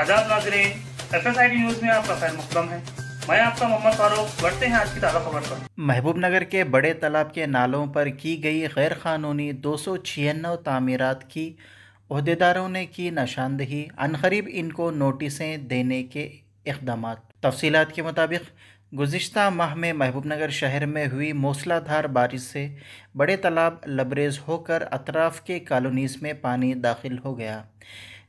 आजाद नाजरीन F S I news में आपका खैर मुकदम है मैं आपका मोहम्मद फारूक बढ़ते हैं आज की ताज़ा खबर पर महबूब नगर के बड़े तालाब के नालों पर की गई गैर कानूनी दो सौ छियानवे तमीरत की अहदेदारों ने की नशानदही अनखरीब इनको नोटिसें देने के इकदाम तफसीत के मुताबिक गुज्त माह में महबूब नगर शहर में हुई मौसलाधार बारिश से बड़े तालाब लबरेज होकर अतराफ़ के कॉलोनीज़ में पानी दाखिल हो गया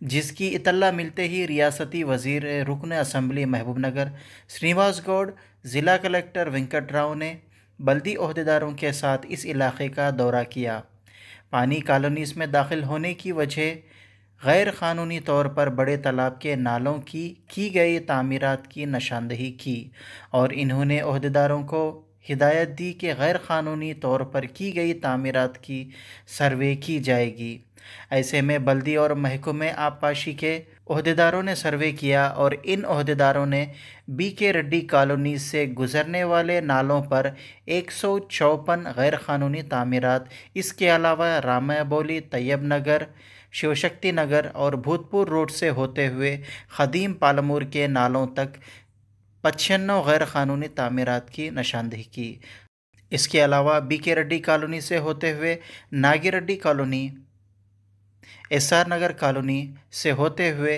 जिसकी इतला मिलते ही रियासती वजीर रुकन असम्बली महबूब नगर श्रीनिवास गौड़ ज़िला कलेक्टर वेंकट राव ने बल्दी अहदेदारों के साथ इस इलाके का दौरा किया पानी कॉलोनीस में दाखिल होने की वजह गैर क़ानूनी तौर पर बड़े तालाब के नालों की की गई तामीरत की नशानदही की और इन्होंने अहदेदारों को हिदायत दी कि गैर क़ानूनी तौर पर की गई तमीरत की सर्वे की जाएगी ऐसे में बल्दी और महकमे आबपाशी के अहदेदारों ने सर्वे किया और इन अहदेदारों ने बी के रेड्डी कॉलोनी से गुजरने वाले नालों पर एक सौ चौपन गैर क़ानूनी तमीरत इसके अलावा रामाबोली तैयब नगर शिवशक्ति नगर और भूतपुर रोड से होते हुए ख़दीम पालमूर के नालों तक पचनौ गैर कानूनी तमीरत की नशानदेही की इसके अलावा बी के रेड्डी कॉलोनी से होते हुए Nagi Reddy colony S R Nagar colony से होते हुए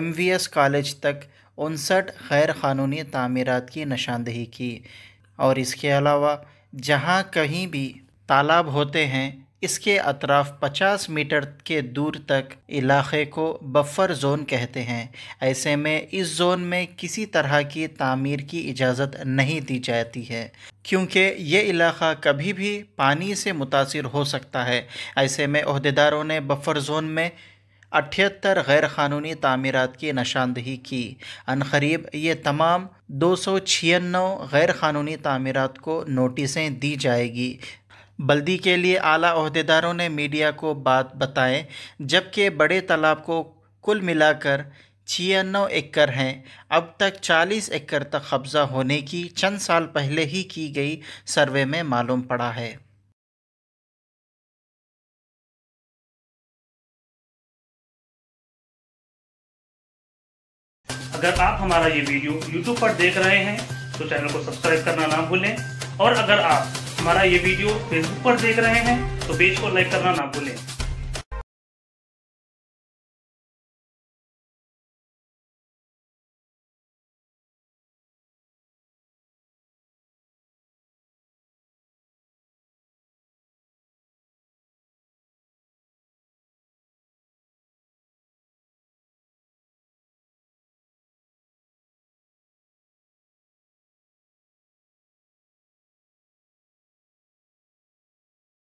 एम वी एस कॉलेज तक उनसठ गैर कानूनी तमीरत की निशानदेही की और इसके अलावा जहाँ कहीं भी तालाब होते हैं इसके अतराफ 50 मीटर के दूर तक इलाक़े को बफर जोन कहते हैं ऐसे में इस जोन में किसी तरह की तामीर की इजाज़त नहीं दी जाती है क्योंकि ये इलाक़ा कभी भी पानी से मुतासर हो सकता है ऐसे में अहदेदारों ने बफर जोन में अठहत्तर गैर क़ानूनी तमीरत की निशानदही की अनखरीब ये तमाम दो सौ छियानवे गैर क़ानूनी तमीरत को नोटिसें दी जाएगी बल्दी के लिए आला अहदेदारों ने मीडिया को बात बताएं जबकि बड़े तालाब को कुल मिलाकर छियानवे एकड़ हैं अब तक 40 एकड़ तक कब्जा होने की चंद साल पहले ही की गई सर्वे में मालूम पड़ा है अगर आप हमारा ये वीडियो YouTube पर देख रहे हैं तो चैनल को सब्सक्राइब करना ना भूलें और अगर आप हमारा ये वीडियो फेसबुक पर देख रहे हैं तो पेज को लाइक करना ना भूलें